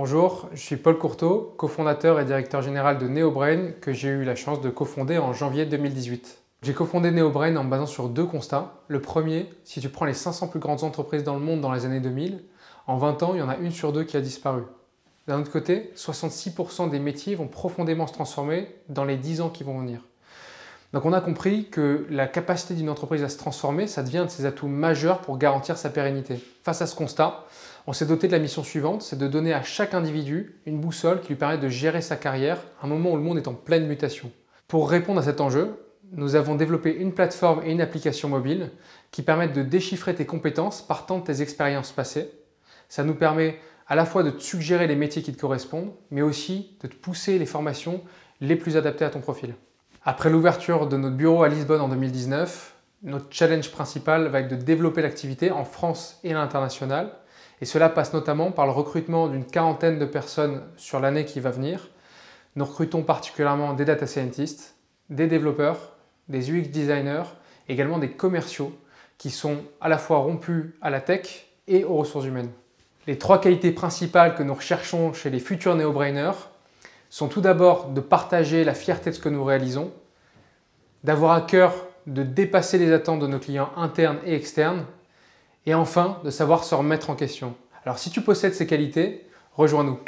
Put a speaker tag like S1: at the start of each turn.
S1: Bonjour, je suis Paul Courteau, cofondateur et directeur général de NeoBrain que j'ai eu la chance de cofonder en janvier 2018. J'ai cofondé NeoBrain en me basant sur deux constats. Le premier, si tu prends les 500 plus grandes entreprises dans le monde dans les années 2000, en 20 ans, il y en a une sur deux qui a disparu. D'un autre côté, 66% des métiers vont profondément se transformer dans les 10 ans qui vont venir. Donc on a compris que la capacité d'une entreprise à se transformer, ça devient un de ses atouts majeurs pour garantir sa pérennité. Face à ce constat, on s'est doté de la mission suivante, c'est de donner à chaque individu une boussole qui lui permet de gérer sa carrière à un moment où le monde est en pleine mutation. Pour répondre à cet enjeu, nous avons développé une plateforme et une application mobile qui permettent de déchiffrer tes compétences partant de tes expériences passées. Ça nous permet à la fois de te suggérer les métiers qui te correspondent, mais aussi de te pousser les formations les plus adaptées à ton profil. Après l'ouverture de notre bureau à Lisbonne en 2019, notre challenge principal va être de développer l'activité en France et à l'international. Et cela passe notamment par le recrutement d'une quarantaine de personnes sur l'année qui va venir. Nous recrutons particulièrement des data scientists, des développeurs, des UX designers, également des commerciaux qui sont à la fois rompus à la tech et aux ressources humaines. Les trois qualités principales que nous recherchons chez les futurs néo-brainers sont tout d'abord de partager la fierté de ce que nous réalisons, d'avoir à cœur de dépasser les attentes de nos clients internes et externes, et enfin de savoir se remettre en question. Alors si tu possèdes ces qualités, rejoins-nous.